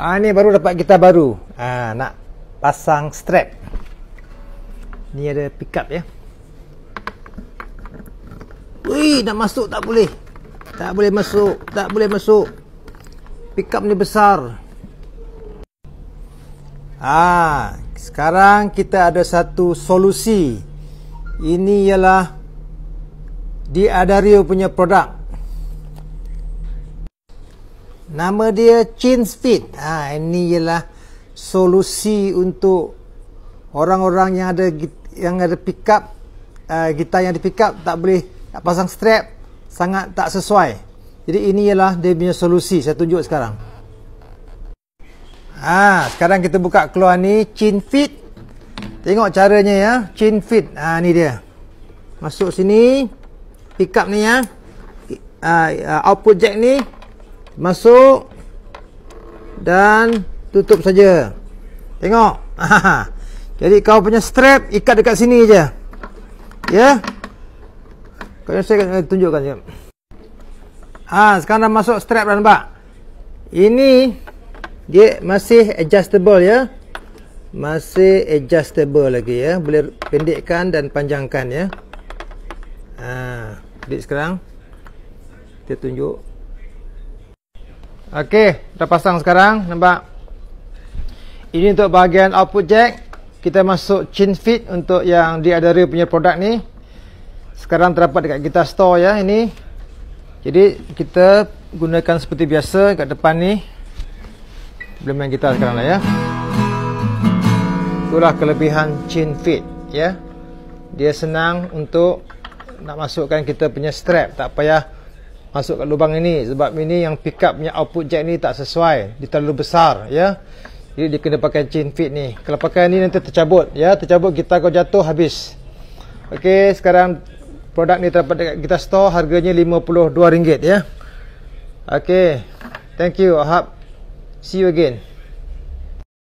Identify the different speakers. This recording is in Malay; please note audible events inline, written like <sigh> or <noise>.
Speaker 1: Ha, ni baru dapat kita baru. Ha, nak pasang strap. Ni ada pickup ya. Wih, nak masuk tak boleh. Tak boleh masuk, tak boleh masuk. Pickup ni besar. Ah, ha, sekarang kita ada satu solusi. Ini ialah di Adario punya produk. Nama dia Chin Fit. Ha, ini ialah solusi untuk orang-orang yang ada yang ada pickup uh, gitar yang di pickup tak boleh tak pasang strap sangat tak sesuai. Jadi ini ialah dia punya solusi. Saya tunjuk sekarang. Ha, sekarang kita buka keluar ni Chin Fit. Tengok caranya ya, Chin Fit. Ha ni dia. Masuk sini pickup ni ya. Uh, output jack ni masuk dan tutup saja tengok <laughs> jadi kau punya strap ikat dekat sini je ya kau saya akan eh, tunjukkan je ha sekarang dah masuk strap dah nampak ini dia masih adjustable ya masih adjustable lagi ya boleh pendekkan dan panjangkan ya ha klik sekarang kita tunjuk Okey, dah pasang sekarang, nampak? Ini untuk bahagian output jack. Kita masuk chin fit untuk yang diadari punya produk ni. Sekarang terdapat dekat kita store ya ini. Jadi kita gunakan seperti biasa kat depan ni. Belum main kita sekarang lah ya. Itulah kelebihan chin fit ya. Dia senang untuk nak masukkan kita punya strap. Tak payah masuk ke lubang ini sebab ini yang pick up punya output jack ni tak sesuai dia terlalu besar ya jadi dia kena pakai chain fit ni kalau pakai ni nanti tercabut ya tercabut kita kau jatuh habis okey sekarang produk ni terdapat dekat kita store harganya RM52 ya okey thank you Ahab. see you again